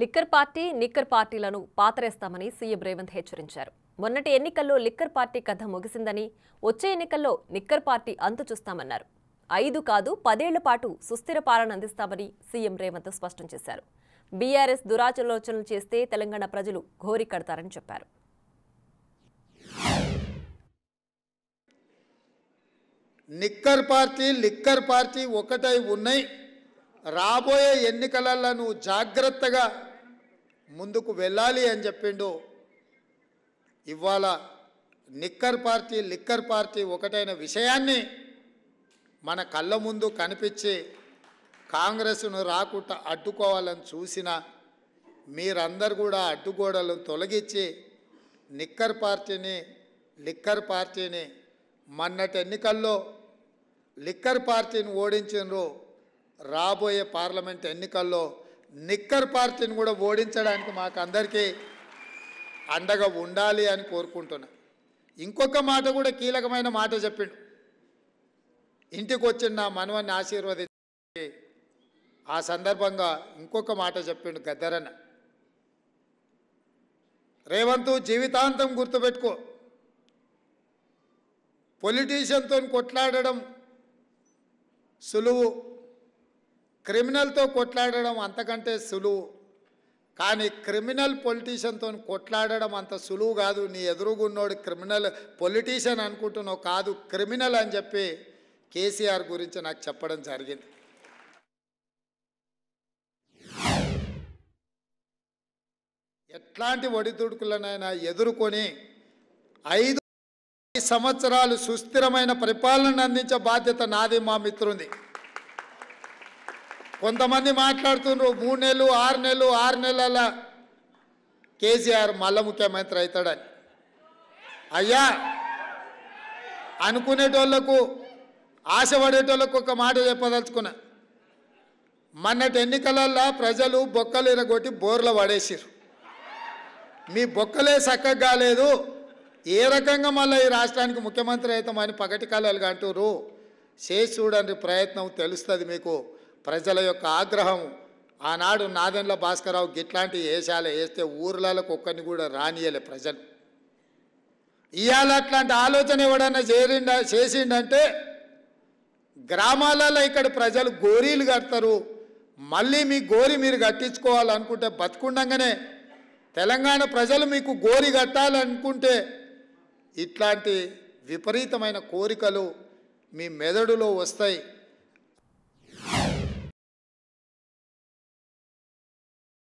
liquor party నిక్కర్ పార్టీలను పాతరేస్తామని CM Revanth హెచ్చరించారు మొన్నటి ఎన్నికల్లో లిక్కర్ పార్టీ కథ ముగిసిందని వచ్చే ఎన్నికల్లో నిక్కర్ పార్టీ అంతు చూస్తామన్నారు ఐదు కాదు పదేళ్ల పాటు సుస్థిర పాలన అందిస్తామని సీఎం రేవంత్ స్పష్టం చేశారు బీఆర్ఎస్ దురాచలోచనలు చేస్తే తెలంగాణ ప్రజలు ఘోరి కడతారని చెప్పారు నిక్కర్ పార్టీ లిక్కర్ పార్టీ ఒకటై ఉన్నాయి రాబోయే ఎన్నికలలో నువ్వు జాగ్రత్తగా ముందుకు వెళ్ళాలి అని చెప్పిండు ఇవాళ నిక్కర్ పార్టీ లిక్కర్ పార్టీ ఒకటైన విషయాన్ని మన కళ్ళ ముందు కనిపించి కాంగ్రెస్ను రాకుండా అడ్డుకోవాలని చూసిన మీరందరు కూడా అడ్డుగోడలను తొలగించి నిక్కర్ పార్టీని లిక్కర్ పార్టీని మొన్నటి ఎన్నికల్లో లిక్కర్ పార్టీని ఓడించినరు రాబోయే పార్లమెంట్ ఎన్నికల్లో నిక్కర్ పార్టీని కూడా ఓడించడానికి మాకు అందరికీ అండగా ఉండాలి అని కోరుకుంటున్నా ఇంకొక మాట కూడా కీలకమైన మాట చెప్పిండు ఇంటికి వచ్చిన నా మనవన్ని ఆశీర్వదించి ఆ సందర్భంగా ఇంకొక మాట చెప్పిండు గద్దరన్న రేవంతు జీవితాంతం గుర్తుపెట్టుకో పొలిటీషియన్తో కొట్లాడడం సులువు క్రిమినల్తో కొట్లాడడం అంతకంటే సులువు కానీ క్రిమినల్ పొలిటీషియన్తో కొట్లాడడం అంత సులువు కాదు నీ ఎదురుగున్నోడు క్రిమినల్ పొలిటీషియన్ అనుకుంటున్నావు కాదు క్రిమినల్ అని చెప్పి కేసీఆర్ గురించి నాకు చెప్పడం జరిగింది ఎట్లాంటి ఒడిదుడుకులనైనా ఎదుర్కొని ఐదు సంవత్సరాలు సుస్థిరమైన పరిపాలనను అందించే బాధ్యత నాది మా మిత్రుంది కొంతమంది మాట్లాడుతున్నారు మూడు నెలలు ఆరు నెలలు ఆరు నెలల కేసీఆర్ మళ్ళ ముఖ్యమంత్రి అవుతాడని అయ్యా అనుకునేటోళ్లకు ఆశపడేటోళ్ళకు ఒక మాట చెప్పదలుచుకున్నా మొన్నటి ఎన్నికలల్లో ప్రజలు బొక్కలు ఇరగొట్టి బోర్లు పడేసారు మీ బొక్కలే చక్కగా కాలేదు ఏ రకంగా మళ్ళీ ఈ రాష్ట్రానికి ముఖ్యమంత్రి అవుతామని పగటి కాలాలు అంటారు చేసి చూడండి ప్రయత్నం తెలుస్తుంది మీకు ప్రజల యొక్క ఆగ్రహం ఆనాడు నాదెండ్ల భాస్కరరావు గిట్లాంటి వేషాలు వేస్తే ఊర్లలో ఒక్కరిని కూడా రానియలే ప్రజలు ఇవాళ అట్లాంటి ఆలోచన ఎవడన్నా చేరిండా చేసిండంటే గ్రామాలలో ఇక్కడ ప్రజలు గోరీలు కడతారు మళ్ళీ మీ గోరి మీరు కట్టించుకోవాలనుకుంటే బతుకుండగానే తెలంగాణ ప్రజలు మీకు గోరి కట్టాలనుకుంటే ఇట్లాంటి విపరీతమైన కోరికలు మీ మెదడులో వస్తాయి